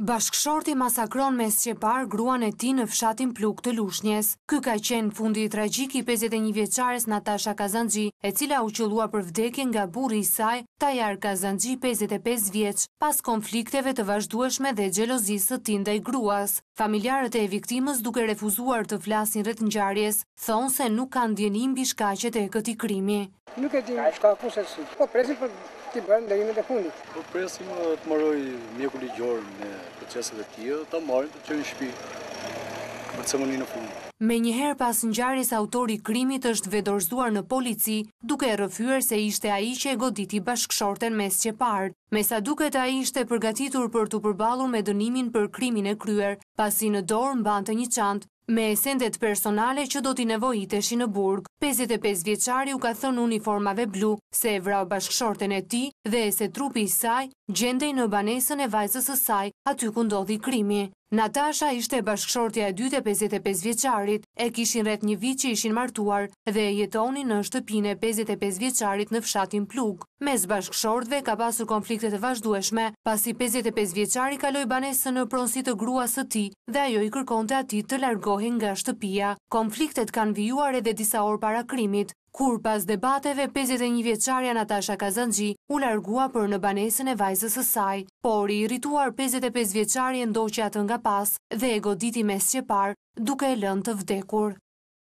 Bashkëshorti masakron me Sqepar gruan e ti në fshatin pluk të lushnjes. Ky ka qenë fundi i tragjiki 51 vjeqares Natasha Kazanji, e cila u qëllua për vdekin nga buri i saj, Tajar Kazanji 55 vjeq, pas konflikteve të vazhdueshme dhe gjelozisë të tinda i gruas. Familjarët e viktimës duke refuzuar të flasin rrët njarjes, thonë se nuk kanë djenim bishkacet e këti krimi. Nuk e djenim ka kusë e si, po presin për të bërë në lejimet e fundit. Po presim të mëroj mjeku ligjor me proceset e tijë, ta marim të qërë në shpi, më të cëmëni në fundit. Me njëherë pas njëjaris autori krimit është vedorzuar në polici, duke e rëfyër se ishte a i që e goditi bashkëshorten mes që partë. Me sa duket a i ishte përgatitur për të përbalur me dënimin për krimin e kryer, pasi në dorë në bante një qantë Me esendet personale që do t'i nevojiteshi në burg, 55 vjeçari u ka thënë uniformave blu se e vrau bashkëshorten e ti dhe e se trupi i saj gjendej në banesën e vajzës së saj, aty ku ndodhi krimi. Natasha ishte bashkëshortja e dytë e 55 vjeqarit, e kishin rrët një vit që ishin martuar dhe e jetoni në shtëpine 55 vjeqarit në fshatin plug. Mes bashkëshortve ka pasur konfliktet e vazhdueshme, pasi 55 vjeqari kaloj banesën në pronsit të grua së ti dhe ajo i kërkonte ati të largohin nga shtëpia. Konfliktet kanë vijuar edhe disa orë para krimit, kur pas debateve 51 vjeqarja Natasha Kazanji u largua për në banesën e vajzës e saj, por i rrituar 55 vjeqarje ndoqja të nga pas dhe e goditi mes qepar duke e lën të vdekur.